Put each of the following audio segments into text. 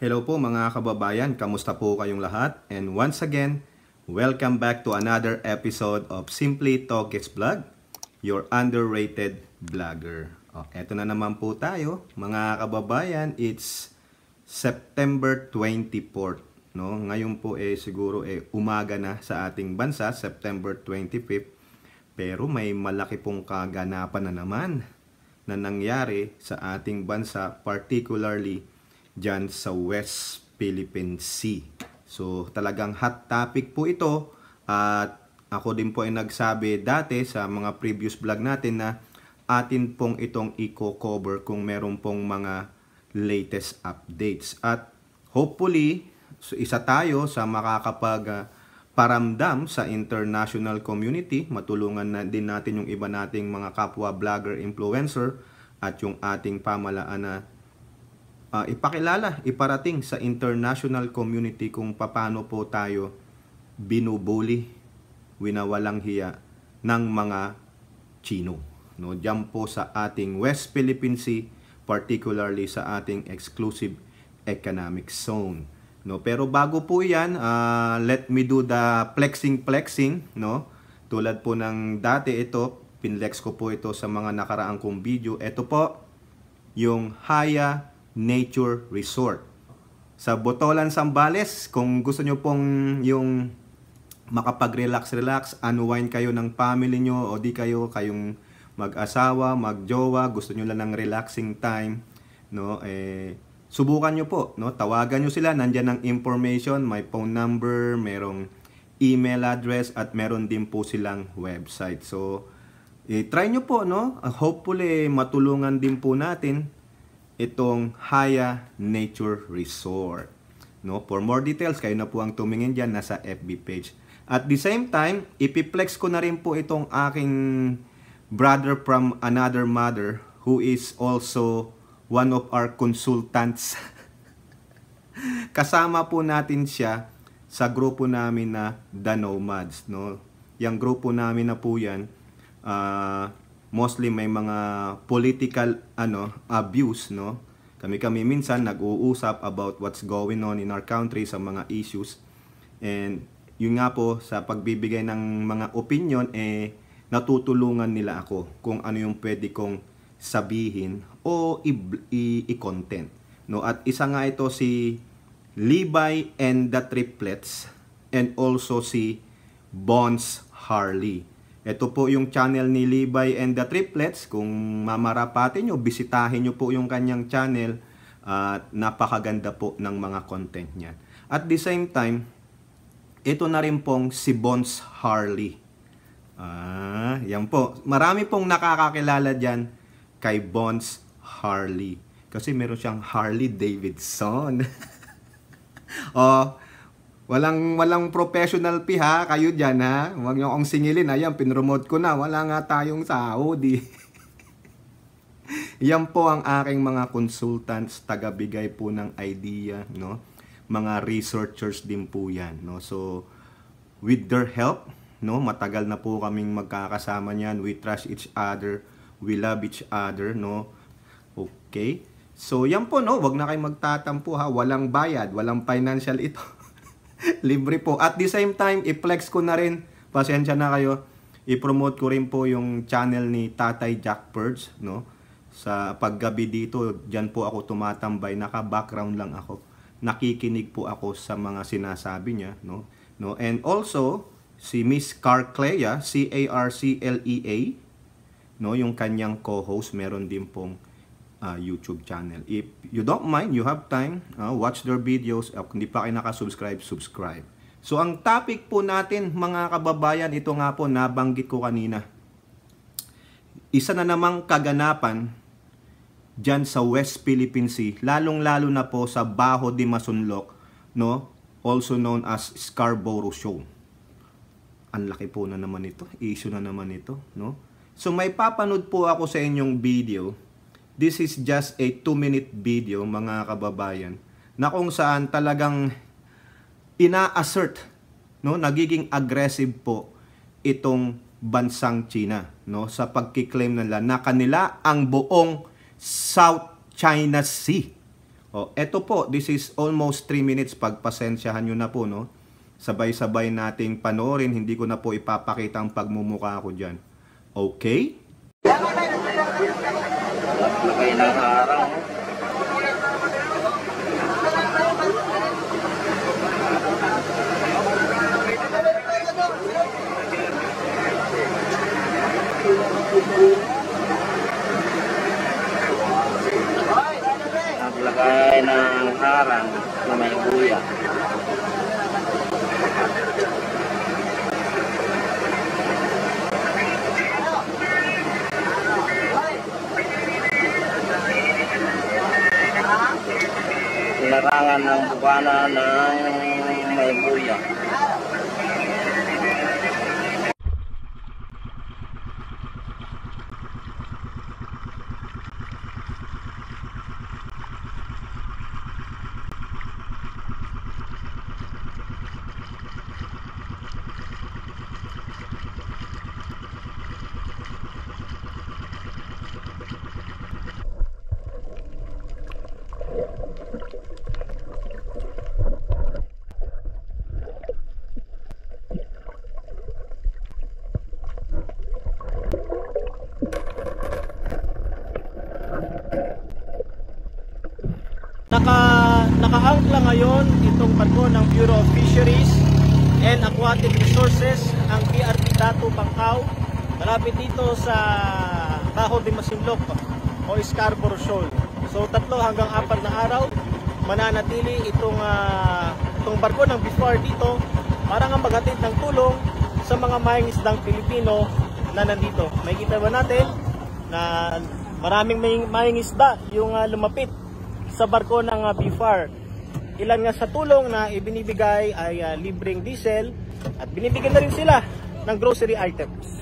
Hello po mga kababayan, kamusta po kayong lahat? And once again, welcome back to another episode of Simply Talkies Vlog, your underrated vlogger. Oh, eto na naman po tayo, mga kababayan, it's September 24th. No? Ngayon po eh, siguro eh, umaga na sa ating bansa, September 25th. Pero may malaki pong kaganapan na naman na nangyari sa ating bansa, particularly dyan sa West Philippine Sea. So talagang hot topic po ito at ako din po ay nagsabi dati sa mga previous vlog natin na atin pong itong i-cover kung meron pong mga latest updates. At hopefully, isa tayo sa makakapag ah, sa international community. Matulungan na din natin yung iba nating mga kapwa vlogger influencer at yung ating pamalaan na uh, ipakilala, iparating sa international community kung paano po tayo binubuli, winawalang hiya ng mga Chino. No, diyan po sa ating West Philippine Sea, particularly sa ating exclusive economic zone. No, pero bago po 'yan, uh, let me do the flexing flexing, no? Tulad po ng dati ito, pinlex ko po ito sa mga nakaraang kong video. Ito po yung Haya Nature Resort. Sa Botolan, Sambales, kung gusto nyo pong yung makapag-relax-relax, unwind kayo ng family nyo o di kayo kayong mag-asawa, mag-jowa, gusto nyo lang ng relaxing time, no? Eh, subukan nyo po, no? Tawagan nyo sila, nandyan ang information, may phone number, merong email address at meron din po silang website. So, eh, try nyo po, no? Hopefully, matulungan din po natin itong Haya Nature Resort. No, for more details, kayo na po ang tumingin diyan nasa FB page. At the same time, ipiplex ko na rin po itong aking brother from another mother who is also one of our consultants. Kasama po natin siya sa grupo namin na The Nomads. No? Yung grupo namin na po yan, uh, mostly may mga political ano abuse no kami-kami minsan nag-uusap about what's going on in our country sa mga issues and yun nga po sa pagbibigay ng mga opinion eh natutulungan nila ako kung ano yung pwede kong sabihin o i-content no at isa nga ito si Levi and the Triplets and also si Bonds Harley ito po yung channel ni Levi and the Triplets. Kung mamarapatin nyo, bisitahin nyo po yung kanyang channel. At uh, napakaganda po ng mga content niyan. At the same time, ito na rin pong si Bones Harley. Ah, yan po. Marami pong nakakakilala dyan kay Bones Harley. Kasi meron siyang Harley Davidson. oh, Walang, walang professional fee ha, kayo diyan ha. Huwag nyo akong singilin, ayan, pinromote ko na. Wala nga tayong sahod eh. Yan po ang aking mga consultants, tagabigay po ng idea, no? Mga researchers din po yan, no? So, with their help, no? Matagal na po kaming magkakasama niyan. We trust each other. We love each other, no? Okay? So, yan po, no? Huwag na kayong magtatampo, ha? Walang bayad, walang financial ito. libre po. At the same time, i-flex ko na rin. Pasensya na kayo. I-promote ko rin po yung channel ni Tatay Jack Birds, no? Sa paggabi dito, diyan po ako tumatambay. Naka-background lang ako. Nakikinig po ako sa mga sinasabi niya, no? No, and also si Miss Carclea, C A R C L E A, no, yung kanyang co-host meron din pong uh, YouTube channel. If you don't mind, you have time, uh, watch their videos. Uh, kung hindi pa kayo nakasubscribe, subscribe. So ang topic po natin mga kababayan, ito nga po nabanggit ko kanina. Isa na namang kaganapan dyan sa West Philippine Sea, lalong-lalo na po sa Baho de Masunlok, no? also known as Scarborough Shoal. Ang laki po na naman ito, issue na naman ito. No? So may papanood po ako sa inyong video This is just a 2-minute video mga kababayan na kung saan talagang inaassert no, nagiging aggressive po itong bansang China no sa pagki-claim nila na kanila ang buong South China Sea. Oh, eto po, this is almost 3 minutes pagpasensyahan niyo na po no. Sabay-sabay nating panoorin, hindi ko na po ipapakita ang pagmumukha ko diyan. Okay? Lagay ng araw. Naglagay ng harang. 能不管了，能。tanggapan ng Bureau of Fisheries and Aquatic Resources ang BRP Datu Pangkaw malapit dito sa Baho de Masinloc o Scarborough Shoal. So tatlo hanggang apat na araw mananatili itong uh, itong barko ng BFAR dito para nga maghatid ng tulong sa mga mangingisdang Pilipino na nandito. May kita ba natin na maraming mangingisda yung uh, lumapit sa barko ng uh, ah, BFAR ilan nga sa tulong na ibinibigay ay uh, libreng diesel at binibigyan na rin sila ng grocery items.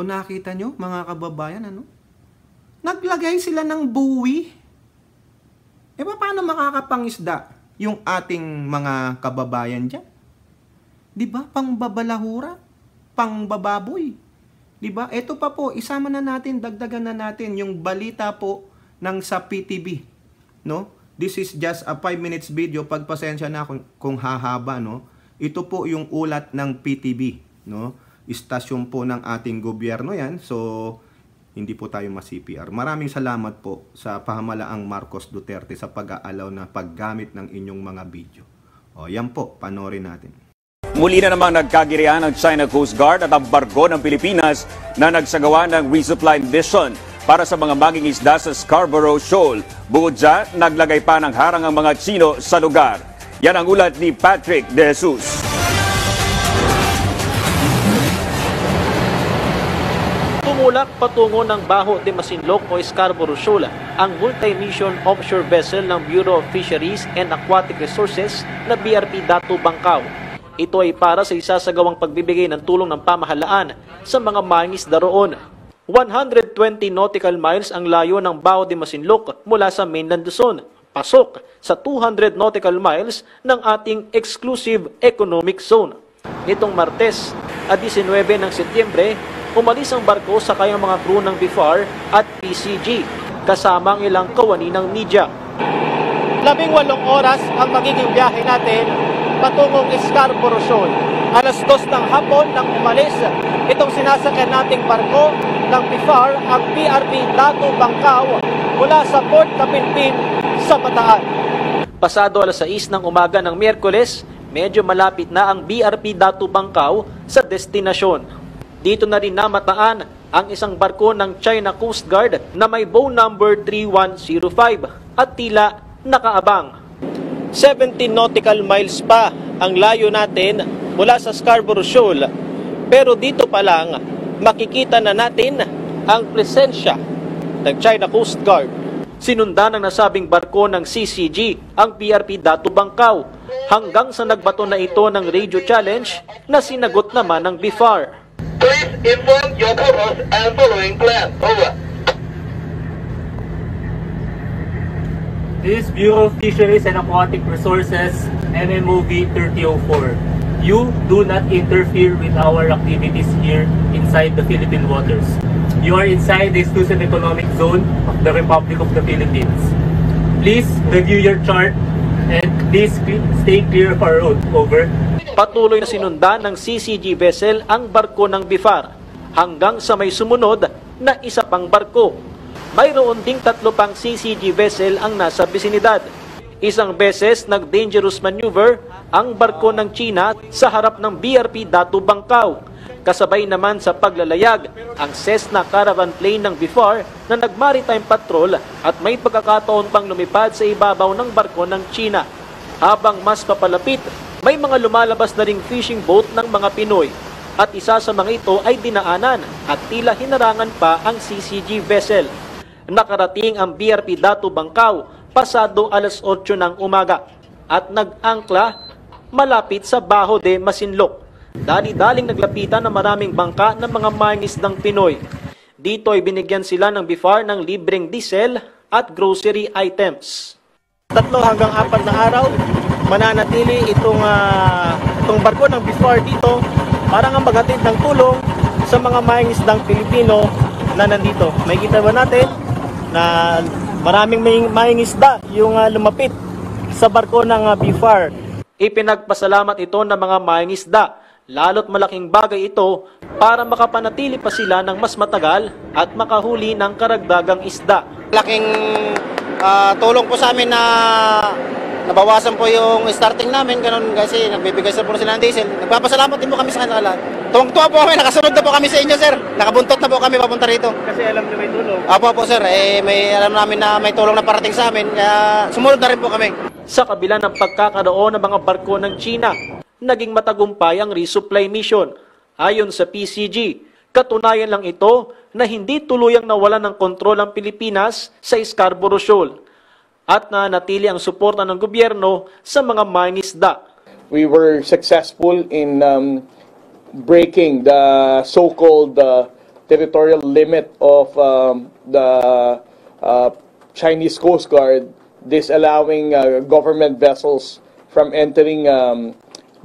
So nakita nyo, mga kababayan, ano? Naglagay sila ng buwi. E ba, paano makakapangisda yung ating mga kababayan dyan? Di ba? Pangbabalahura, pangbababoy. Di ba? Ito pa po, isama na natin, dagdagan na natin yung balita po ng sa PTV. No? This is just a 5 minutes video. Pagpasensya na kung, kung hahaba, no? Ito po yung ulat ng PTV. no? istasyon po ng ating gobyerno yan. So, hindi po tayo ma-CPR. Maraming salamat po sa pahamalang Marcos Duterte sa pag-aalaw na paggamit ng inyong mga video. O, yan po, panorin natin. Muli na namang nagkagirian ang China Coast Guard at ang barko ng Pilipinas na nagsagawa ng resupply mission para sa mga maging isda sa Scarborough Shoal. Bukod dyan, naglagay pa ng harang ang mga Chino sa lugar. Yan ang ulat ni Patrick De Jesus. Mula patungo ng Baho de Masinloc o Scarborough Shoal, ang multi-mission offshore vessel ng Bureau of Fisheries and Aquatic Resources na BRP Datu Bangkaw. Ito ay para sa isasagawang pagbibigay ng tulong ng pamahalaan sa mga mangisda roon. 120 nautical miles ang layo ng Baho de Masinloc mula sa mainland Luzon, pasok sa 200 nautical miles ng ating exclusive economic zone. Nitong Martes, at 19 ng Setyembre, umalis ang barko sakay ang mga crew ng BIFAR at PCG kasama ang ilang kawani ng media. Labing walong oras ang magiging biyahe natin patungong Scarborough Shoal. Alas dos ng hapon nang umalis itong sinasakyan nating barko ng BIFAR ang PRP Dato Bangkaw mula sa Port Kapinpin sa Bataan. Pasado alas 6 ng umaga ng Miyerkules, medyo malapit na ang BRP Dato Bangkaw sa destinasyon dito na rin namataan ang isang barko ng China Coast Guard na may bow number 3105 at tila nakaabang. 17 nautical miles pa ang layo natin mula sa Scarborough Shoal pero dito pa lang makikita na natin ang presensya ng China Coast Guard. Sinunda ng nasabing barko ng CCG ang PRP Dato Bangkaw hanggang sa nagbato na ito ng radio challenge na sinagot naman ng BIFAR. Please inform your purpose and following plan. Over. This Bureau of Fisheries and Aquatic Resources, MMOV 3004. You do not interfere with our activities here inside the Philippine waters. You are inside the exclusive economic zone of the Republic of the Philippines. Please review your chart and please stay clear of our road. Over. patuloy na sinundan ng CCG vessel ang barko ng Bifar hanggang sa may sumunod na isa pang barko. Mayroon ding tatlo pang CCG vessel ang nasa bisinidad. Isang beses nag-dangerous maneuver ang barko ng China sa harap ng BRP Datu Bangkaw. Kasabay naman sa paglalayag ang Cessna caravan plane ng Bifar na nag-maritime patrol at may pagkakataon pang lumipad sa ibabaw ng barko ng China. Habang mas papalapit may mga lumalabas na ring fishing boat ng mga Pinoy at isa sa mga ito ay dinaanan at tila hinarangan pa ang CCG vessel. Nakarating ang BRP Dato Bangkaw pasado alas 8 ng umaga at nag-angkla malapit sa Baho de Masinloc. Dali-daling naglapitan ng maraming bangka ng mga mangisdang Pinoy. Dito ay binigyan sila ng BIFAR ng libreng diesel at grocery items. Tatlo hanggang apat na araw, mananatili itong uh, itong barko ng Bifar dito para nga maghatid ng tulong sa mga mangingisdang Pilipino na nandito. Makikita ba natin na maraming mangingisda yung uh, lumapit sa barko ng uh, ah, Bifar. Ipinagpasalamat ito ng mga mangingisda lalo't malaking bagay ito para makapanatili pa sila ng mas matagal at makahuli ng karagdagang isda. Laking uh, tulong po sa amin na nabawasan po yung starting namin, ganun kasi eh, nagbibigay sir po sila ng diesel. Nagpapasalamat din po kami sa kanila lahat. Tuwang-tuwa po kami, nakasunod na po kami sa inyo sir. Nakabuntot na po kami papunta rito. Kasi alam na may tulong. Apo po sir, eh, may alam namin na may tulong na parating sa amin, kaya sumunod na rin po kami. Sa kabila ng pagkakaroon ng mga barko ng China, naging matagumpay ang resupply mission. Ayon sa PCG, Katunayan lang ito na hindi tuluyang nawalan ng kontrol ang Pilipinas sa Scarborough Shoal at na natili ang suporta ng gobyerno sa mga mangisda. We were successful in um, breaking the so-called uh, territorial limit of um, the uh, Chinese Coast Guard, disallowing uh, government vessels from entering um,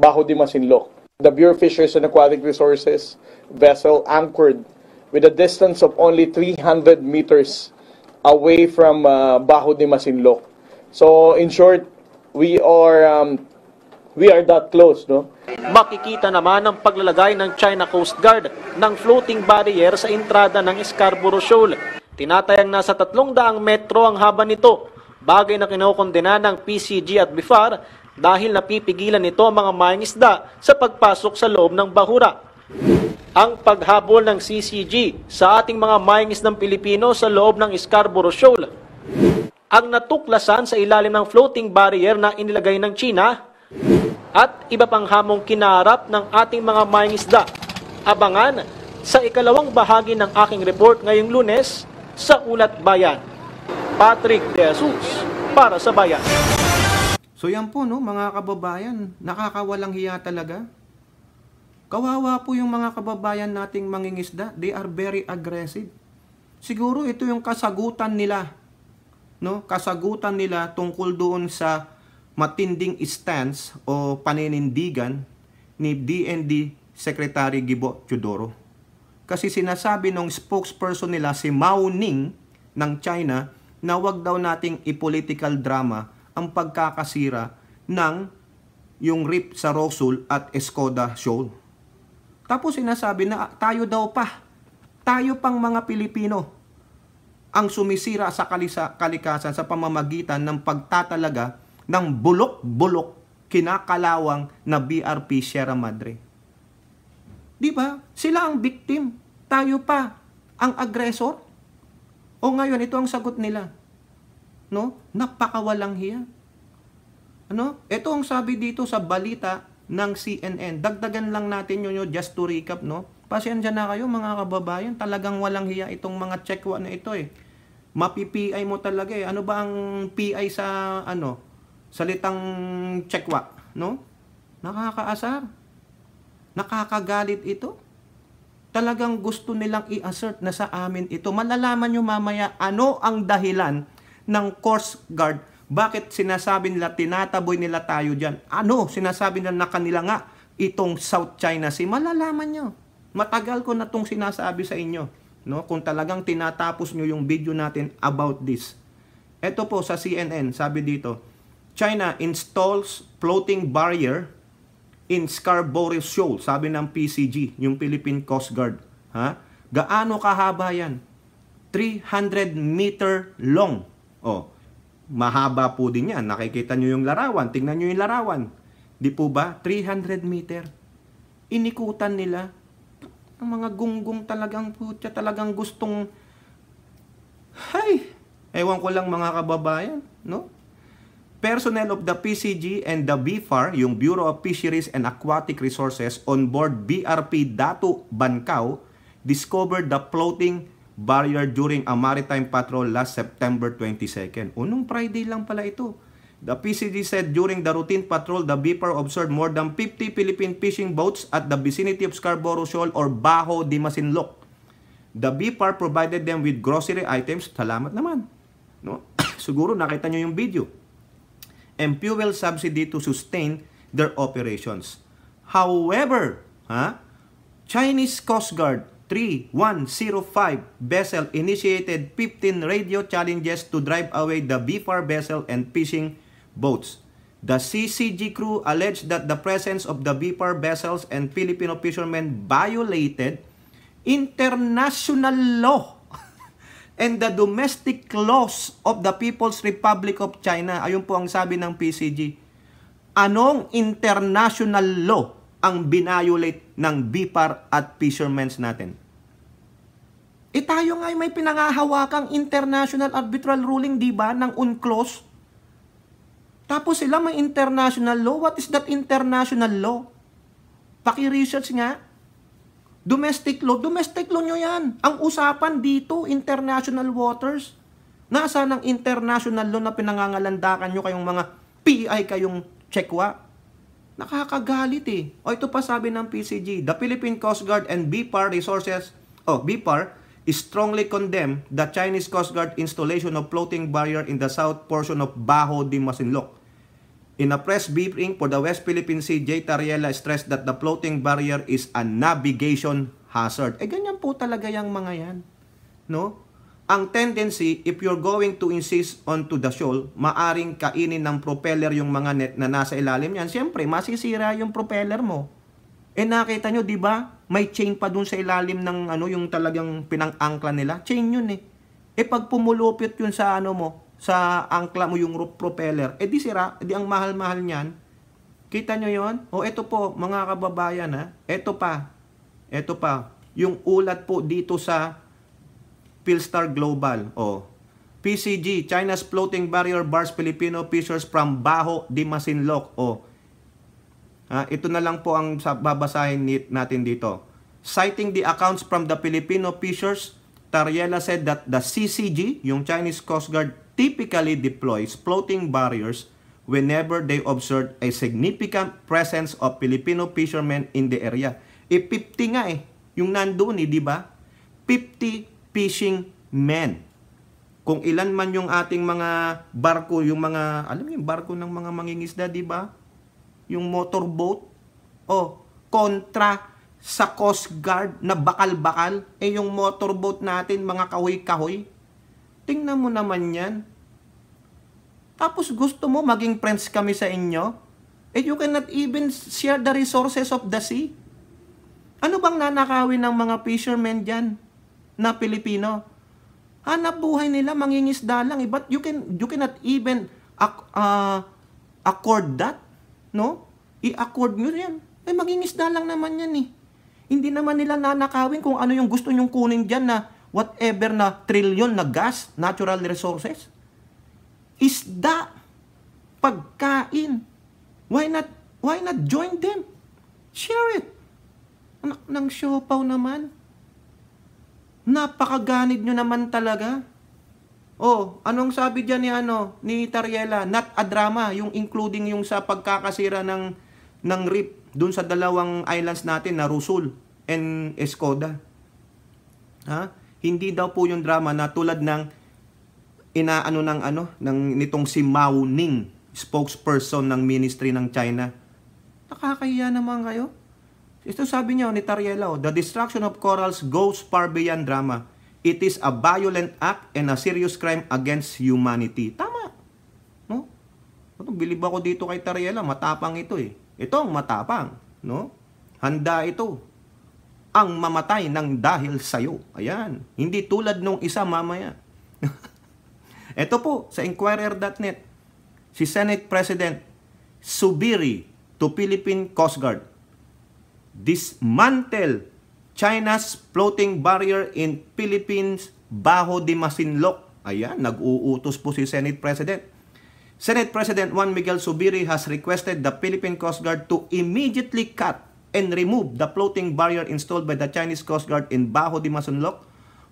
Bajo de Masinloc. The Bureau of Fisheries and Aquatic Resources vessel anchored with a distance of only 300 meters away from uh, Baho de Masinloc. So in short, we are um, we are that close, no? Makikita naman ang paglalagay ng China Coast Guard ng floating barrier sa entrada ng Scarborough Shoal. Tinatayang nasa 300 metro ang haba nito, bagay na kinokondena ng PCG at BIFAR dahil napipigilan nito ang mga mayang isda sa pagpasok sa loob ng bahura ang paghabol ng CCG sa ating mga mines ng Pilipino sa loob ng Scarborough Shoal. Ang natuklasan sa ilalim ng floating barrier na inilagay ng China at iba pang hamong kinaharap ng ating mga mangingisda. Abangan sa ikalawang bahagi ng aking report ngayong lunes sa Ulat Bayan. Patrick De Jesus para sa Bayan. So yan po no mga kababayan, nakakawalang hiya talaga Kawawa po yung mga kababayan nating mangingisda. They are very aggressive. Siguro ito yung kasagutan nila. No? Kasagutan nila tungkol doon sa matinding stance o paninindigan ni DND Secretary Gibo Chudoro. Kasi sinasabi ng spokesperson nila si Mao Ning ng China na wag daw nating i-political drama ang pagkakasira ng yung rip sa Rosul at Escoda Shoal. Tapos sinasabi na ah, tayo daw pa, tayo pang mga Pilipino ang sumisira sa kalisa, kalikasan sa pamamagitan ng pagtatalaga ng bulok-bulok kinakalawang na BRP Sierra Madre. Di ba? Sila ang victim. Tayo pa ang aggressor. O ngayon, ito ang sagot nila. No? Napakawalang hiya. Ano? Ito ang sabi dito sa balita ng CNN. Dagdagan lang natin yun, yun just to recap, no? Pasensya na kayo mga kababayan, talagang walang hiya itong mga checkwa na ito eh. Mapi-PI mo talaga eh. Ano ba ang PI sa ano? Salitang checkwa, no? Nakakaasar. Nakakagalit ito. Talagang gusto nilang i-assert na sa amin ito. Malalaman nyo mamaya ano ang dahilan ng Course Guard bakit sinasabi nila, tinataboy nila tayo diyan? Ano? Sinasabi nila na kanila nga, itong South China Sea. Malalaman nyo. Matagal ko na itong sinasabi sa inyo. No? Kung talagang tinatapos nyo yung video natin about this. Ito po sa CNN, sabi dito, China installs floating barrier in Scarborough Shoal, sabi ng PCG, yung Philippine Coast Guard. Ha? Gaano kahaba yan? 300 meter long. Oh, Mahaba po din yan. Nakikita nyo yung larawan. Tingnan nyo yung larawan. Di po ba? 300 meter. Inikutan nila. Ang mga gunggong talagang putya, talagang gustong... Hay! Ewan ko lang mga kababayan, no? Personnel of the PCG and the BFAR, yung Bureau of Fisheries and Aquatic Resources, on board BRP Datu Bancao, discovered the floating barrier during a maritime patrol last September 22. Unong Friday lang pala ito. The PCG said during the routine patrol, the beeper observed more than 50 Philippine fishing boats at the vicinity of Scarborough Shoal or Baho de Masinloc. The beeper provided them with grocery items. Salamat naman. No? Siguro nakita nyo yung video. And fuel subsidy to sustain their operations. However, ha? Chinese Coast Guard 3105 vessel initiated 15 radio challenges to drive away the BFAR vessel and fishing boats. The CCG crew alleged that the presence of the BFAR vessels and Filipino fishermen violated international law and the domestic laws of the People's Republic of China. Ayun po ang sabi ng PCG. Anong international law? ang binayolate ng BIPAR at fishermen's natin. E tayo nga may pinangahawakang international arbitral ruling, di ba, ng UNCLOS? Tapos sila may international law. What is that international law? Paki-research nga. Domestic law. Domestic law nyo yan. Ang usapan dito, international waters. Nasaan ang international law na pinangangalandakan nyo kayong mga PI kayong Chekwa? Nakakagalit eh. O ito pa sabi ng PCG, the Philippine Coast Guard and BPAR resources, oh, BPAR, strongly condemn the Chinese Coast Guard installation of floating barrier in the south portion of Baho de Masinloc. In a press briefing for the West Philippine Sea, J. Tariela stressed that the floating barrier is a navigation hazard. Eh ganyan po talaga yung mga yan. No? Ang tendency, if you're going to insist onto the shoal, maaring kainin ng propeller yung mga net na nasa ilalim niyan. Siyempre, masisira yung propeller mo. Eh nakita nyo, di ba? May chain pa dun sa ilalim ng ano, yung talagang pinang-angkla nila. Chain yun eh. Eh pag pumulupit yun sa ano mo, sa angkla mo yung propeller, eh di sira, eh, di ang mahal-mahal niyan. Kita nyo yon? O oh, eto po, mga kababayan ha, eto pa, eto pa, yung ulat po dito sa Philstar Global. Oh. PCG, China's Floating Barrier Bars Filipino Fishers from Baho di Masinloc. Oh. Ah, ito na lang po ang babasahin natin dito. Citing the accounts from the Filipino fishers, Tariela said that the CCG, yung Chinese Coast Guard, typically deploys floating barriers whenever they observe a significant presence of Filipino fishermen in the area. E 50 nga eh, yung nandoon eh, di ba? 50 fishing men. Kung ilan man yung ating mga barko, yung mga, alam yung barko ng mga mangingisda, di ba? Yung motorboat. O, kontra sa Coast Guard na bakal-bakal, eh yung motorboat natin, mga kahoy-kahoy. Tingnan mo naman yan. Tapos gusto mo maging friends kami sa inyo? Eh you cannot even share the resources of the sea. Ano bang nanakawin ng mga fishermen dyan? na Pilipino. Hanap buhay nila, mangingisda lang. Eh. But you, can, you cannot even uh, accord that. No? I-accord nyo yan. Eh, mangingisda lang naman yan eh. Hindi naman nila nanakawin kung ano yung gusto nyong kunin dyan na whatever na trilyon na gas, natural resources. Isda. Pagkain. Why not, why not join them? Share it. Anak ng siopaw naman. Napakaganid nyo naman talaga. Oh, anong sabi diyan ni ano ni Tariela? Not a drama, yung including yung sa pagkakasira ng ng RIP doon sa dalawang islands natin na Rusul and Escoda. Ha? Hindi daw po yung drama na tulad ng inaano ng ano ng nitong si Mao Ning, spokesperson ng Ministry ng China. Nakakahiya naman kayo. Ito sabi niya ni Tariela, oh, the destruction of corals goes far beyond drama. It is a violent act and a serious crime against humanity. Tama. No? Ano, bilib ako dito kay Tariela, matapang ito eh. Itong matapang, no? Handa ito ang mamatay ng dahil sa'yo. Ayan. Hindi tulad nung isa mamaya. Ito po, sa Inquirer.net, si Senate President Subiri to Philippine Coast Guard dismantle China's floating barrier in Philippines Baho de Masinloc. Ayan, nag-uutos po si Senate President. Senate President Juan Miguel Subiri has requested the Philippine Coast Guard to immediately cut and remove the floating barrier installed by the Chinese Coast Guard in Baho de Masinloc,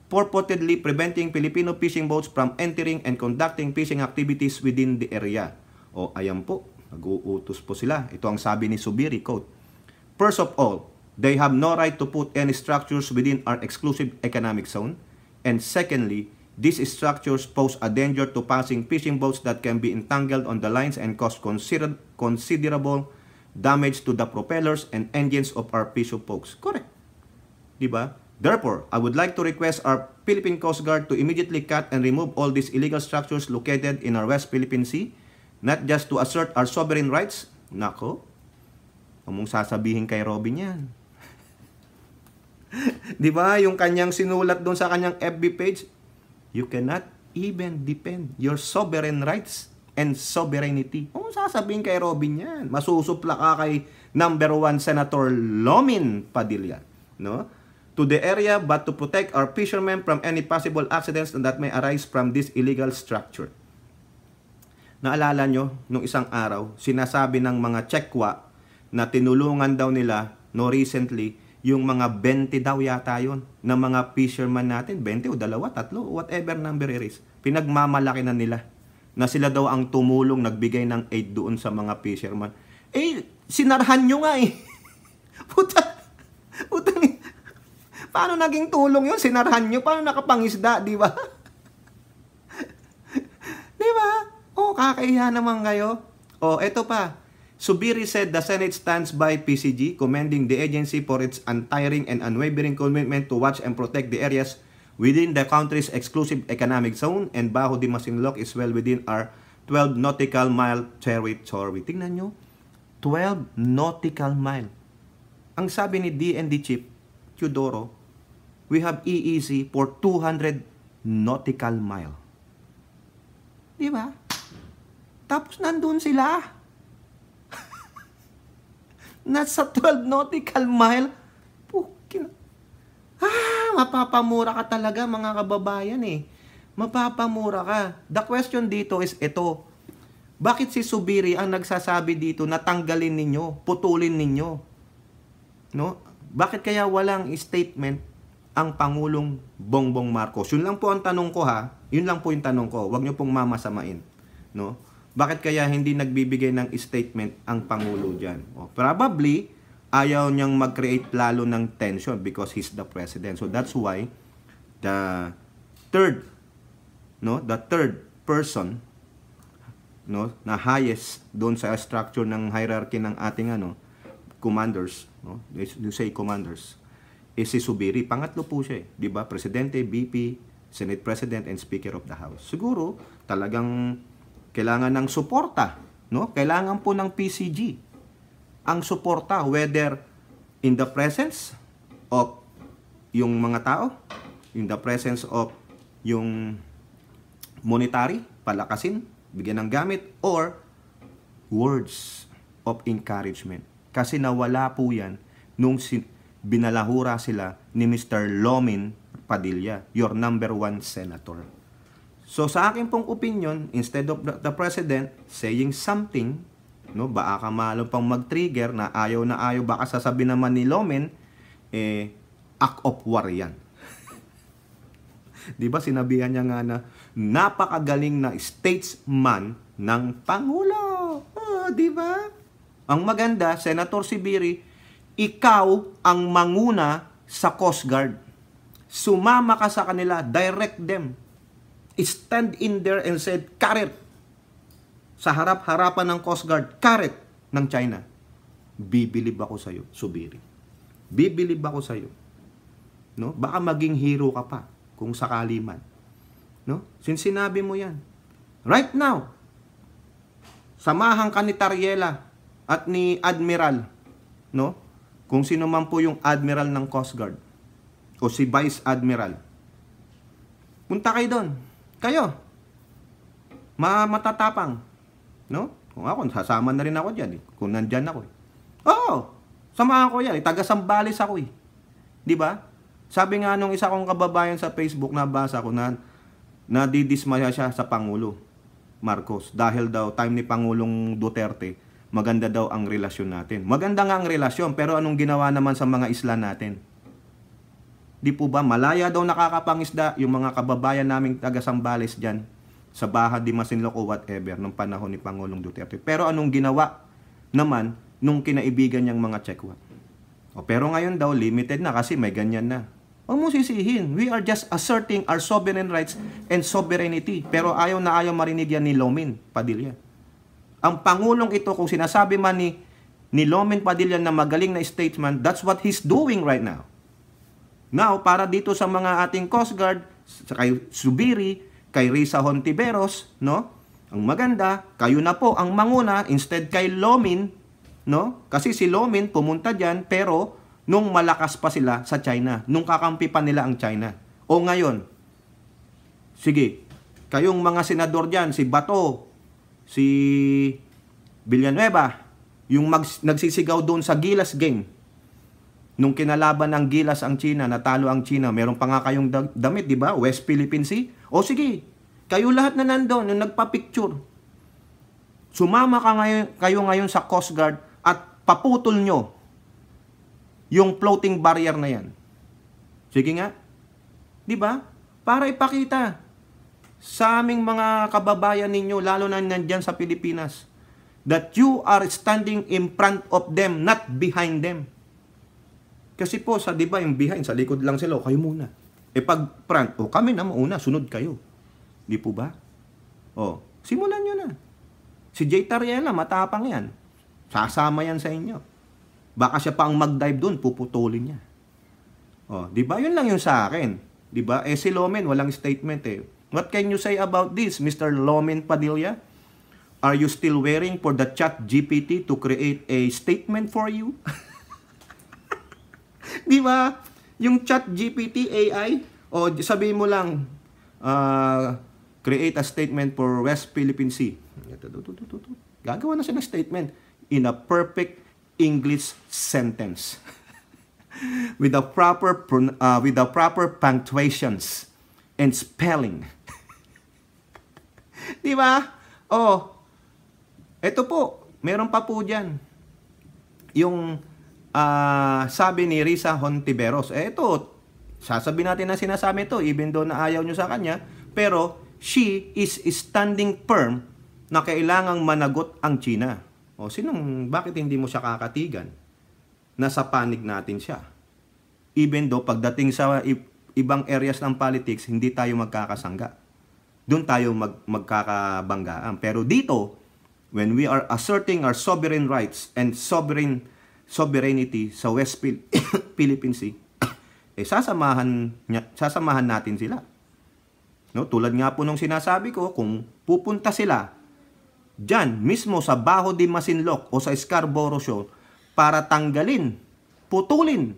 purportedly preventing Filipino fishing boats from entering and conducting fishing activities within the area. O, ayan po, nag-uutos po sila. Ito ang sabi ni Subiri, quote, First of all, they have no right to put any structures within our exclusive economic zone. And secondly, these structures pose a danger to passing fishing boats that can be entangled on the lines and cause consider considerable damage to the propellers and engines of our fishing boats. Correct. Diba? Therefore, I would like to request our Philippine Coast Guard to immediately cut and remove all these illegal structures located in our West Philippine Sea, not just to assert our sovereign rights, nako, Huwag mong sasabihin kay Robin yan. 'Di ba? Yung kanyang sinulat doon sa kanyang FB page, you cannot even depend your sovereign rights and sovereignty. Kung sasabihin kay Robin 'yan, masusupla ka kay number one Senator Lomin Padilla, no? To the area but to protect our fishermen from any possible accidents that may arise from this illegal structure. Naalala nyo, nung isang araw, sinasabi ng mga Chekwa na tinulungan daw nila no recently yung mga 20 daw yata yon na mga fisherman natin, 20 o dalawa, tatlo, whatever number it is. Pinagmamalaki na nila na sila daw ang tumulong nagbigay ng aid doon sa mga fisherman. Eh, sinarhan nyo nga eh. Puta, puta, paano naging tulong yun? Sinarhan nyo, paano nakapangisda, di ba? di ba? Oh, kakaiya naman kayo. Oh, eto pa, Subiri said the Senate stands by PCG, commending the agency for its untiring and unwavering commitment to watch and protect the areas within the country's exclusive economic zone and Baho de Masinloc is well within our 12 nautical mile territory. Tingnan nyo, 12 nautical mile. Ang sabi ni DND Chief Teodoro, we have EEZ for 200 nautical mile. Di ba? Tapos nandun sila. Nasa 12 nautical mile. Pukin. Ah, mapapamura ka talaga mga kababayan eh. Mapapamura ka. The question dito is ito. Bakit si Subiri ang nagsasabi dito na tanggalin ninyo, putulin ninyo? No? Bakit kaya walang statement ang Pangulong Bongbong Marcos? Yun lang po ang tanong ko ha. Yun lang po yung tanong ko. Huwag niyo pong mamasamain. No? Bakit kaya hindi nagbibigay ng statement ang Pangulo dyan? Oh, probably, ayaw niyang mag-create lalo ng tension because he's the president. So that's why the third, no, the third person, no, na highest doon sa structure ng hierarchy ng ating ano, commanders, no, you say commanders, is si Subiri. Pangatlo po siya eh, di ba? Presidente, VP, Senate President, and Speaker of the House. Siguro, talagang kailangan ng suporta, no? Kailangan po ng PCG ang suporta whether in the presence of yung mga tao, in the presence of yung monetary, palakasin, bigyan ng gamit or words of encouragement. Kasi nawala po 'yan nung binalahura sila ni Mr. Lomin Padilla, your number one senator. So sa akin pong opinion, instead of the president saying something, no, baka malo pang mag-trigger na ayaw na ayaw, baka sasabi naman ni Lomen, eh, act of war yan. 'Di ba sinabihan niya nga na napakagaling na statesman ng pangulo. Oh, 'di ba? Ang maganda, Senator Sibiri, ikaw ang manguna sa Coast Guard. Sumama ka sa kanila, direct them stand in there and said, Karet! Sa harap-harapan ng Coast Guard, Karet! ng China. Bibilib ako sa'yo, Subiri. Bibilib ako sa'yo. No? Baka maging hero ka pa kung sakali man. No? Since sinabi mo yan. Right now, samahan ka ni Tariela at ni Admiral. No? Kung sino man po yung Admiral ng Coast Guard o si Vice Admiral. Punta kayo doon. Kayo. Ma matatapang. No? Kung ako, sasama na rin ako diyan Eh. Kung nandiyan ako. Eh. oh Samahan ko yan. Eh. Taga-sambales ako eh. Di ba? Sabi nga nung isa kong kababayan sa Facebook, na basa ko na nadidismaya siya sa Pangulo Marcos. Dahil daw, time ni Pangulong Duterte, maganda daw ang relasyon natin. Maganda nga ang relasyon, pero anong ginawa naman sa mga isla natin? Di po ba malaya daw nakakapangisda yung mga kababayan naming taga Sambales diyan sa Baha di Masinloco whatever nung panahon ni Pangulong Duterte. Pero anong ginawa naman nung kinaibigan niyang mga Chekwa? O, pero ngayon daw limited na kasi may ganyan na. Huwag mo sisihin. We are just asserting our sovereign rights and sovereignty. Pero ayaw na ayaw marinig yan ni Lomin Padilla. Ang Pangulong ito, kung sinasabi man ni, ni Lomin Padilla na magaling na statement, that's what he's doing right now. Now, para dito sa mga ating Coast Guard, sa kay Subiri, kay Risa Hontiveros, no? Ang maganda, kayo na po ang manguna instead kay Lomin, no? Kasi si Lomin pumunta diyan pero nung malakas pa sila sa China, nung kakampi pa nila ang China. O ngayon, sige, kayong mga senador diyan, si Bato, si Villanueva, yung mag, nagsisigaw doon sa Gilas Gang, Nung kinalaban ng Gilas ang China, natalo ang China, meron pa nga kayong damit, di ba? West Philippine Sea. O sige, kayo lahat na nandoon, yung nagpa-picture. Sumama ka ngayon, kayo ngayon sa Coast Guard at paputol nyo yung floating barrier na yan. Sige nga. Di ba? Para ipakita sa aming mga kababayan ninyo, lalo na nandyan sa Pilipinas, that you are standing in front of them, not behind them. Kasi po, sa, di ba, yung behind, sa likod lang sila, o kayo muna. E pag front, o oh, kami na mauna, sunod kayo. Di po ba? O, oh, simulan niyo na. Si Jay Tariela, matapang yan. Sasama yan sa inyo. Baka siya pa ang mag-dive doon, puputulin niya. O, oh, di ba? Yun lang yung sa akin. Di ba? Eh si Lomen, walang statement eh. What can you say about this, Mr. Lomen Padilla? Are you still waiting for the chat GPT to create a statement for you? Di ba? Yung chat GPT AI, o sabi mo lang, uh, create a statement for West Philippine Sea. Gagawa na siya ng statement in a perfect English sentence. with the proper uh, with the proper punctuations and spelling. 'Di ba? Oh. Ito po, meron pa po diyan yung uh, sabi ni Risa Hontiveros. Eh ito, sasabihin natin na sinasabi ito even though na ayaw nyo sa kanya. Pero she is standing firm na kailangang managot ang China. O sinong, bakit hindi mo siya kakatigan? Nasa panig natin siya. Even though pagdating sa ibang areas ng politics, hindi tayo magkakasangga. Doon tayo mag magkakabanggaan. Pero dito, when we are asserting our sovereign rights and sovereign sovereignty sa West Phil Philippine Sea, eh sasamahan, niya, sasamahan natin sila. No, tulad nga po nung sinasabi ko, kung pupunta sila dyan mismo sa Baho de Masinloc o sa Scarborough Shoal para tanggalin, putulin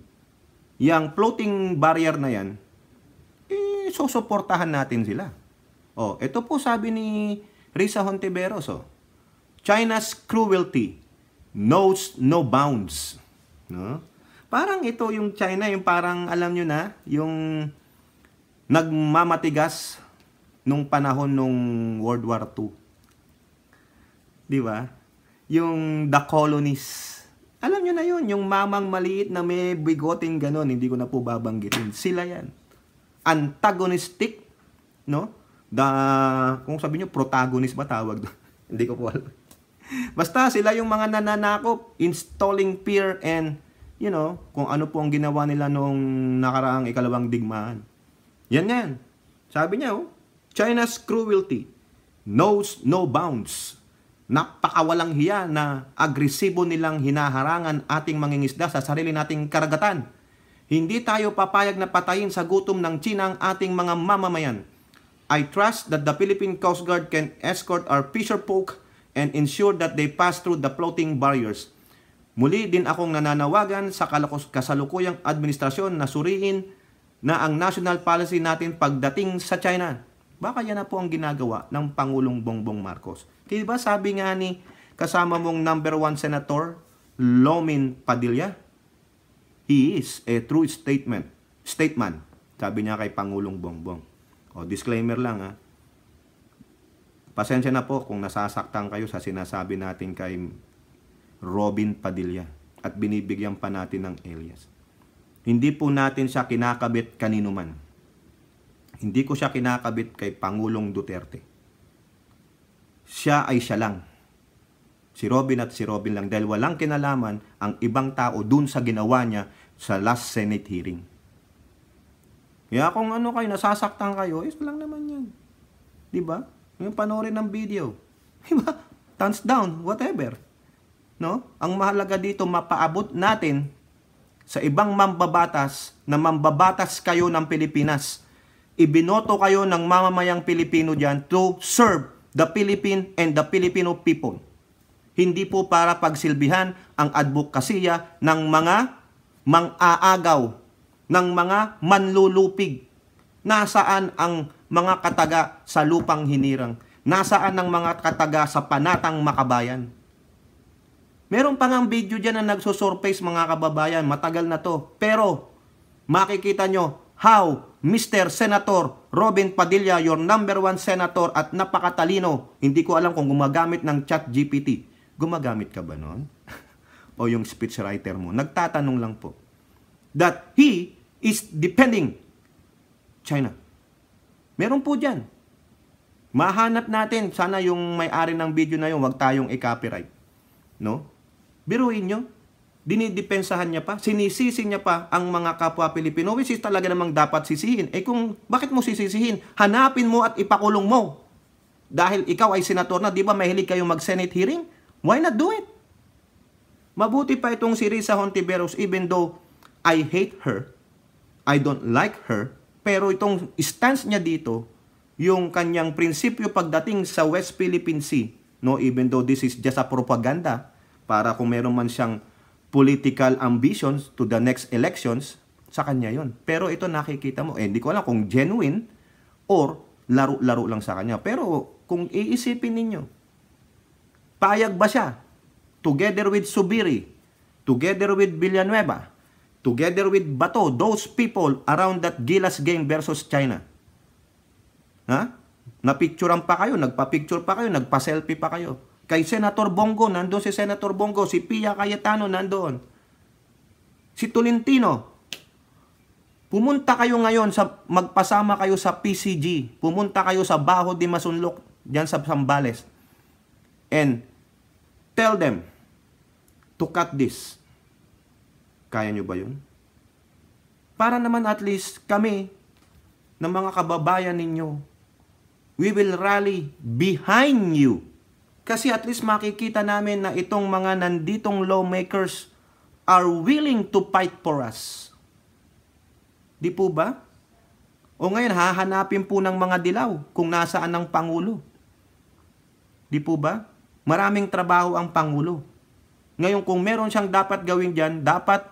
yung floating barrier na yan, eh, susuportahan natin sila. Oh, ito po sabi ni Risa Hontiveros, oh. China's cruelty knows no bounds. No? Parang ito yung China, yung parang alam nyo na, yung nagmamatigas nung panahon nung World War II. Di ba? Yung the colonies. Alam nyo na yun, yung mamang maliit na may bigoting ganun, hindi ko na po babanggitin. Sila yan. Antagonistic, no? The, kung sabi nyo, protagonist ba tawag doon? hindi ko po alam. Basta sila yung mga nananakop, installing fear and you know, kung ano po ang ginawa nila noong nakaraang ikalawang digmaan. Yan yan. Sabi niya, oh, China's cruelty knows no bounds. Napakawalang hiya na agresibo nilang hinaharangan ating mangingisda sa sarili nating karagatan. Hindi tayo papayag na patayin sa gutom ng China ang ating mga mamamayan. I trust that the Philippine Coast Guard can escort our fisherfolk folk and ensure that they pass through the floating barriers. Muli din akong nananawagan sa kasalukuyang administrasyon na suriin na ang national policy natin pagdating sa China. Baka yan na po ang ginagawa ng Pangulong Bongbong Marcos. Diba sabi nga ni kasama mong number one senator, Lomin Padilla? He is a true statement, statement, sabi niya kay Pangulong Bongbong. O, disclaimer lang ha, Pasensya na po kung nasasaktan kayo sa sinasabi natin kay Robin Padilla at binibigyan pa natin ng Elias. Hindi po natin siya kinakabit kanino man. Hindi ko siya kinakabit kay Pangulong Duterte. Siya ay siya lang. Si Robin at si Robin lang dahil walang kinalaman ang ibang tao dun sa ginawa niya sa last Senate hearing. Kaya kung ano kayo, nasasaktan kayo, isa lang naman yan. ba? Diba? Yung panoorin ng video. Diba? Thumbs down, whatever. No? Ang mahalaga dito, mapaabot natin sa ibang mambabatas na mambabatas kayo ng Pilipinas. Ibinoto kayo ng mamamayang Pilipino dyan to serve the Philippine and the Filipino people. Hindi po para pagsilbihan ang advokasya ng mga mang-aagaw, ng mga manlulupig. Nasaan ang mga kataga sa lupang hinirang? Nasaan ang mga kataga sa panatang makabayan? Meron pa ngang video dyan na nagsusurface mga kababayan. Matagal na to. Pero, makikita nyo how Mr. Senator Robin Padilla, your number one senator at napakatalino. Hindi ko alam kung gumagamit ng chat GPT. Gumagamit ka ba nun? o yung speech writer mo? Nagtatanong lang po. That he is depending China. Meron po dyan. Mahanap natin. Sana yung may-ari ng video na yun, huwag tayong i-copyright. No? Biruin nyo. Dinidepensahan niya pa. Sinisisi niya pa ang mga kapwa Pilipino, which is talaga namang dapat sisihin. Eh kung, bakit mo sisisihin? Hanapin mo at ipakulong mo. Dahil ikaw ay senator na, di ba mahilig kayong mag-Senate hearing? Why not do it? Mabuti pa itong si Risa Hontiveros even though I hate her, I don't like her, pero itong stance niya dito, yung kanyang prinsipyo pagdating sa West Philippine Sea, no, even though this is just a propaganda, para kung meron man siyang political ambitions to the next elections, sa kanya yon. Pero ito nakikita mo, eh, hindi ko alam kung genuine or laro-laro lang sa kanya. Pero kung iisipin ninyo, payag ba siya? Together with Subiri, together with Villanueva, together with Bato, those people around that Gilas game versus China. Ha? Napicturean pa kayo, nagpa-picture pa kayo, nagpa-selfie pa kayo. Kay Senator Bongo, nandoon si Senator Bongo, si Pia Cayetano nandoon. Si Tolentino. Pumunta kayo ngayon, sa, magpasama kayo sa PCG. Pumunta kayo sa Baho de Masunlok, diyan sa Sambales. And tell them to cut this. Kaya nyo ba yun? Para naman at least kami, ng mga kababayan ninyo, we will rally behind you. Kasi at least makikita namin na itong mga nanditong lawmakers are willing to fight for us. Di po ba? O ngayon, hahanapin po ng mga dilaw kung nasaan ang Pangulo. Di po ba? Maraming trabaho ang Pangulo. Ngayon, kung meron siyang dapat gawin dyan, dapat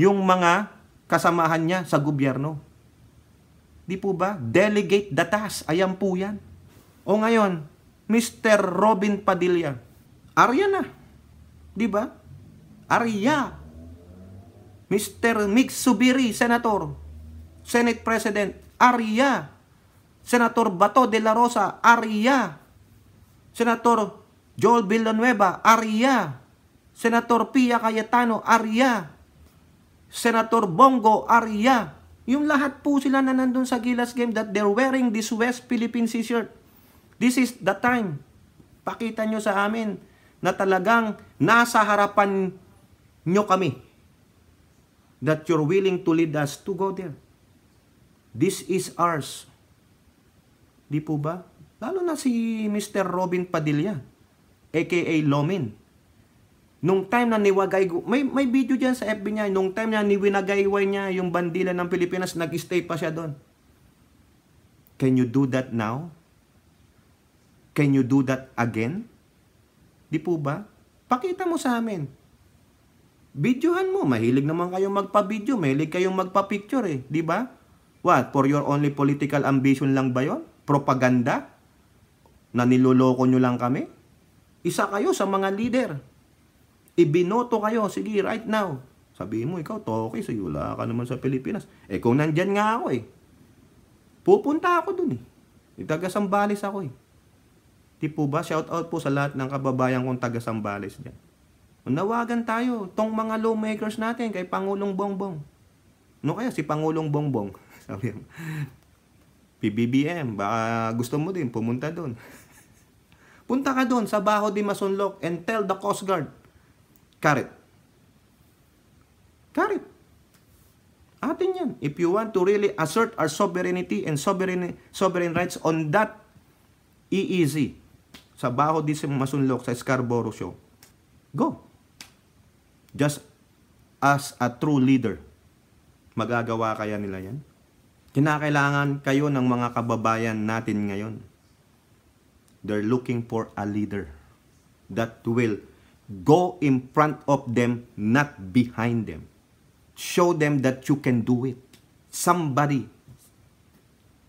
yung mga kasamahan niya sa gobyerno. Di po ba? Delegate the task. Ayan po yan. O ngayon, Mr. Robin Padilla. Arya na. Di ba? Arya. Mr. Mix Subiri, Senator. Senate President. Arya. Senator Bato de la Rosa. Arya. Senator Joel Villanueva. Arya. Senator Pia Cayetano. Arya. Senator Bongo Arya. Yung lahat po sila na nandun sa Gilas game that they're wearing this West Philippine T-shirt. This is the time. Pakita nyo sa amin na talagang nasa harapan nyo kami. That you're willing to lead us to go there. This is ours. Di po ba? Lalo na si Mr. Robin Padilla, aka Lomin. Nung time na niwagay, may, may video dyan sa FB niya, nung time na niwinagayway niya yung bandila ng Pilipinas, nag-stay pa siya doon. Can you do that now? Can you do that again? Di po ba? Pakita mo sa amin. Videohan mo. Mahilig naman kayong magpa-video. Mahilig kayong magpa-picture eh. Di ba? What? For your only political ambition lang ba yon? Propaganda? Na niloloko nyo lang kami? Isa kayo sa mga leader ibinoto kayo, sige, right now. Sabi mo, ikaw, toke, sa'yo, wala ka naman sa Pilipinas. Eh, kung nandyan nga ako eh, pupunta ako dun eh. Taga-Sambales ako eh. Di po ba? Shout out po sa lahat ng kababayan kong taga-Sambales dyan. Unawagan tayo, tong mga lawmakers natin kay Pangulong Bongbong. No kaya si Pangulong Bongbong, sabi mo, PBBM, baka gusto mo din, pumunta doon. Punta ka doon sa Baho de Masunlok and tell the Coast Guard Carrot. Carrot. Atin yan. If you want to really assert our sovereignty and sovereign, sovereign rights on that EEZ, sa Baho di Masunlok, sa Scarborough Show, go. Just as a true leader, magagawa kaya nila yan? Kinakailangan kayo ng mga kababayan natin ngayon. They're looking for a leader that will Go in front of them, not behind them. Show them that you can do it. Somebody.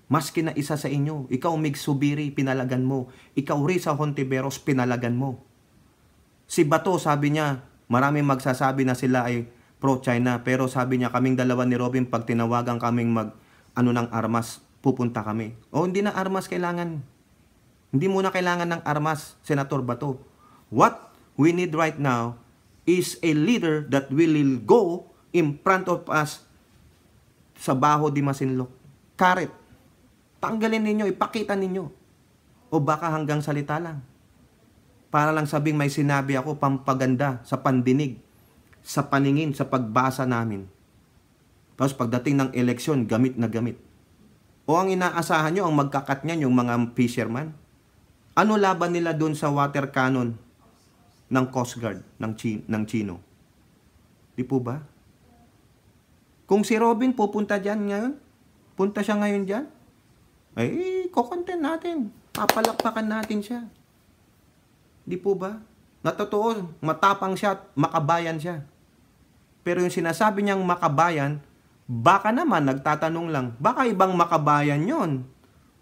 Maski na isa sa inyo, ikaw Mig Subiri, pinalagan mo. Ikaw Risa Hontiveros, pinalagan mo. Si Bato, sabi niya, maraming magsasabi na sila ay pro-China. Pero sabi niya, kaming dalawa ni Robin, pag tinawagan kaming mag, ano ng armas, pupunta kami. O, hindi na armas kailangan. Hindi muna kailangan ng armas, Senator Bato. What we need right now is a leader that will go in front of us sa baho di masinlok. Karet. Tanggalin ninyo, ipakita ninyo. O baka hanggang salita lang. Para lang sabing may sinabi ako pampaganda sa pandinig, sa paningin, sa pagbasa namin. Tapos pagdating ng eleksyon, gamit na gamit. O ang inaasahan nyo, ang magkakat niyan yung mga fisherman. Ano laban nila doon sa water cannon ng Coast Guard ng, Chi- ng Chino. Di po ba? Kung si Robin pupunta dyan ngayon, punta siya ngayon dyan, eh, kukontent natin. Papalakpakan natin siya. Di po ba? Natotoo, matapang siya at makabayan siya. Pero yung sinasabi niyang makabayan, baka naman, nagtatanong lang, baka ibang makabayan yon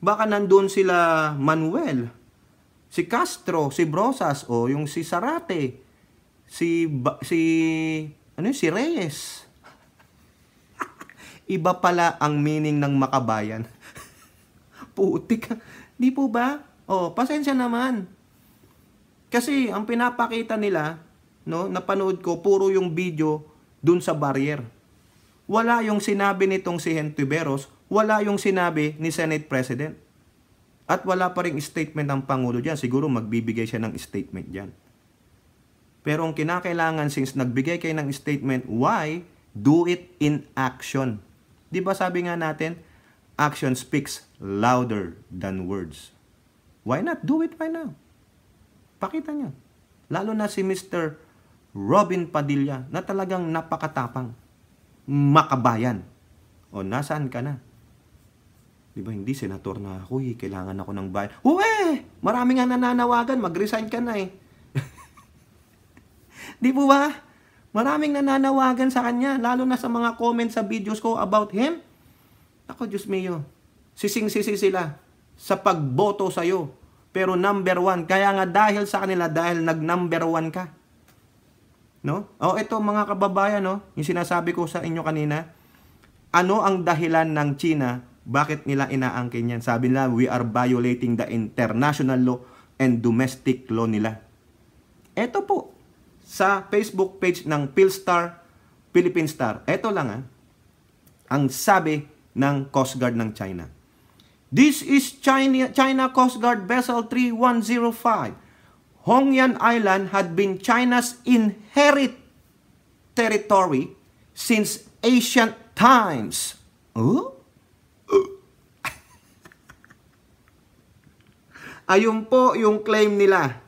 Baka nandun sila Manuel, si Castro, si Brosas, o yung si Sarate, si, ba, si, ano yun, si Reyes. Iba pala ang meaning ng makabayan. Putik. Di po ba? Oh, pasensya naman. Kasi ang pinapakita nila, no, napanood ko, puro yung video dun sa barrier. Wala yung sinabi nitong si Hentuberos, wala yung sinabi ni Senate President. At wala pa rin statement ng Pangulo dyan. Siguro magbibigay siya ng statement dyan. Pero ang kinakailangan since nagbigay kayo ng statement, why do it in action? Di ba sabi nga natin, action speaks louder than words. Why not do it right now? Pakita niya. Lalo na si Mr. Robin Padilla na talagang napakatapang, makabayan. O nasaan ka na? Di ba, hindi, senator na ako eh. Kailangan ako ng bayan. Huwe! Eh! Marami nga nananawagan. Mag-resign ka na eh. Di po ba? Maraming nananawagan sa kanya. Lalo na sa mga comments sa videos ko about him. Ako, Diyos mio. Sising-sisi sila sa pagboto sa'yo. Pero number one. Kaya nga dahil sa kanila, dahil nag-number one ka. No? O, oh, ito mga kababayan, no? Yung sinasabi ko sa inyo kanina. Ano ang dahilan ng China bakit nila inaangkin yan? Sabi nila, we are violating the international law and domestic law nila. Ito po, sa Facebook page ng Philstar, Philippine Star, ito lang ah, ang sabi ng Coast Guard ng China. This is China, China Coast Guard Vessel 3105. Hongyan Island had been China's inherit territory since ancient times. Oh? Ayun ah, po yung claim nila.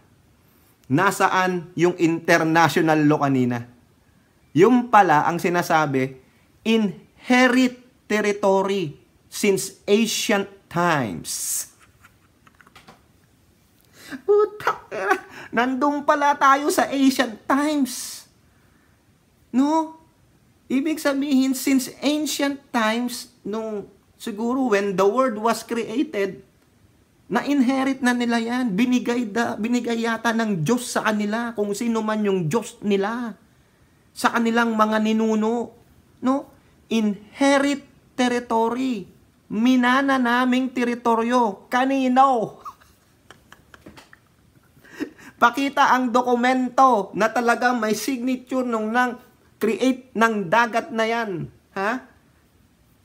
Nasaan yung international law kanina? Yung pala ang sinasabi, inherit territory since ancient times. Puta, eh, nandun pala tayo sa ancient times. No? Ibig sabihin, since ancient times, nung siguro when the world was created, na-inherit na nila yan. Binigay, da, binigay yata ng Diyos sa kanila kung sino man yung Diyos nila. Sa kanilang mga ninuno. No? Inherit territory. Minana naming teritoryo. Kanino? Pakita ang dokumento na talagang may signature nung nang create ng dagat na yan. Ha?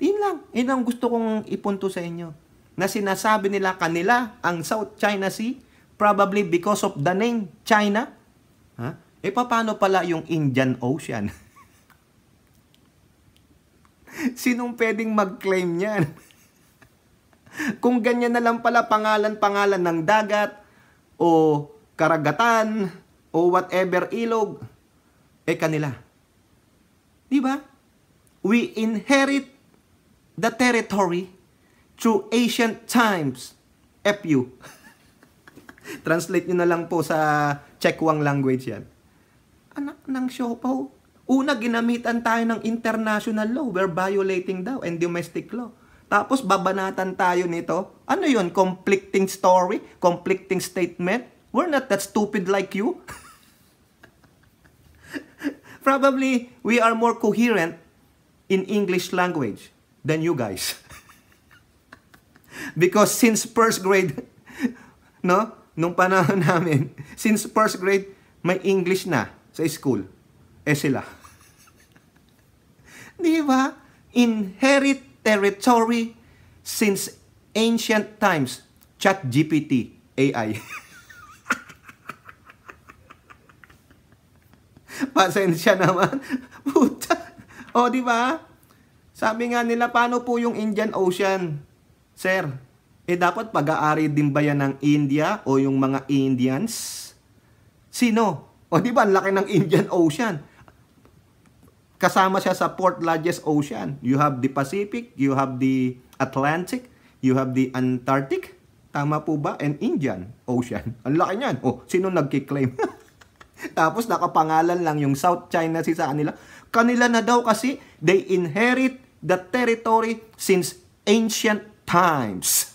Yun lang. Yun ang gusto kong ipunto sa inyo na sinasabi nila kanila ang South China Sea probably because of the name China. Ha? Huh? Eh, e paano pala yung Indian Ocean? Sinong pwedeng mag-claim niyan? Kung ganyan na lang pala pangalan-pangalan ng dagat o karagatan o whatever ilog, eh kanila. Di ba? We inherit the territory through ancient times. FU. Translate nyo na lang po sa Chekwang language yan. Anak ng Siopaw. Una, ginamitan tayo ng international law. We're violating daw and domestic law. Tapos babanatan tayo nito. Ano yon Conflicting story? Conflicting statement? We're not that stupid like you. Probably, we are more coherent in English language than you guys. Because since first grade, no? Nung panahon namin, since first grade, may English na sa school. Eh sila. Di ba? Inherit territory since ancient times. Chat GPT, AI. Pasensya naman. Puta. O, di ba? Sabi nga nila, paano po yung Indian Ocean? Sir, eh dapat pag-aari din ba yan ng India o yung mga Indians? Sino? O di ba ang laki ng Indian Ocean? Kasama siya sa fourth largest ocean. You have the Pacific, you have the Atlantic, you have the Antarctic. Tama po ba? And Indian Ocean. Ang laki niyan. Oh, sino nagki-claim? Tapos nakapangalan lang yung South China Sea sa kanila. Kanila na daw kasi they inherit the territory since ancient times.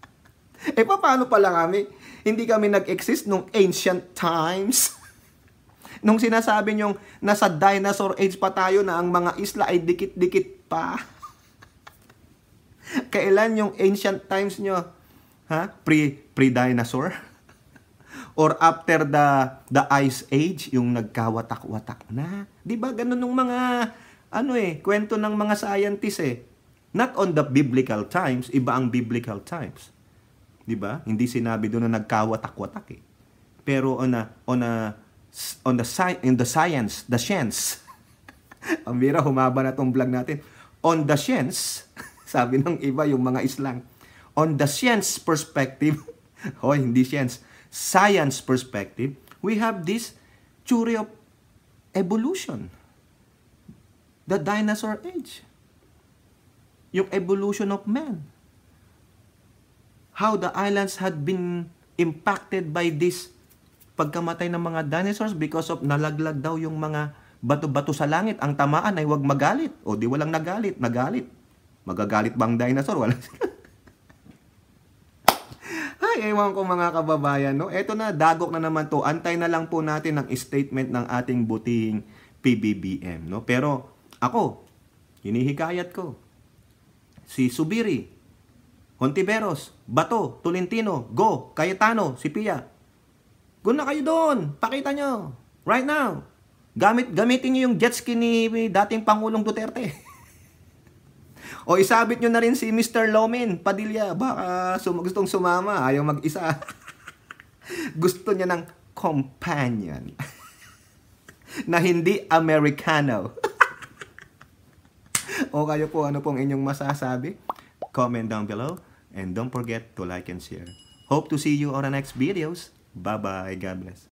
e pa, paano pala kami? Hindi kami nag-exist nung ancient times. nung sinasabi nyong nasa dinosaur age pa tayo na ang mga isla ay dikit-dikit pa. Kailan yung ancient times nyo? Ha? Pre, pre-dinosaur? Or after the, the ice age, yung nagkawatak-watak na. Di ba ganun nung mga, ano eh, kwento ng mga scientists eh. Not on the biblical times, iba ang biblical times. 'Di ba? Hindi sinabi doon na nagkawatak-watak eh. Pero on a on a on the sci- in the science, the science. ang bira humaba na tong vlog natin. On the science, sabi ng iba yung mga islang. On the science perspective, hoy, hindi science, science perspective, we have this theory of evolution. The dinosaur age yung evolution of man. How the islands had been impacted by this pagkamatay ng mga dinosaurs because of nalaglag daw yung mga bato-bato sa langit. Ang tamaan ay huwag magalit. O di walang nagalit, nagalit. Magagalit bang dinosaur? Wala Ay, ewan ko mga kababayan. No? Eto na, dagok na naman to. Antay na lang po natin ang statement ng ating butihing PBBM. No? Pero ako, hinihikayat ko si Subiri, Hontiveros, Bato, Tolentino, Go, Cayetano, si Pia. Go na kayo doon. Pakita nyo. Right now. Gamit, gamitin nyo yung jet ski ni dating Pangulong Duterte. o isabit nyo na rin si Mr. Lomin, Padilla. Baka sum gustong sumama. Ayaw mag-isa. Gusto niya ng companion. na hindi Americano. o kayo po, ano pong inyong masasabi? Comment down below. And don't forget to like and share. Hope to see you on our next videos. Bye-bye. God bless.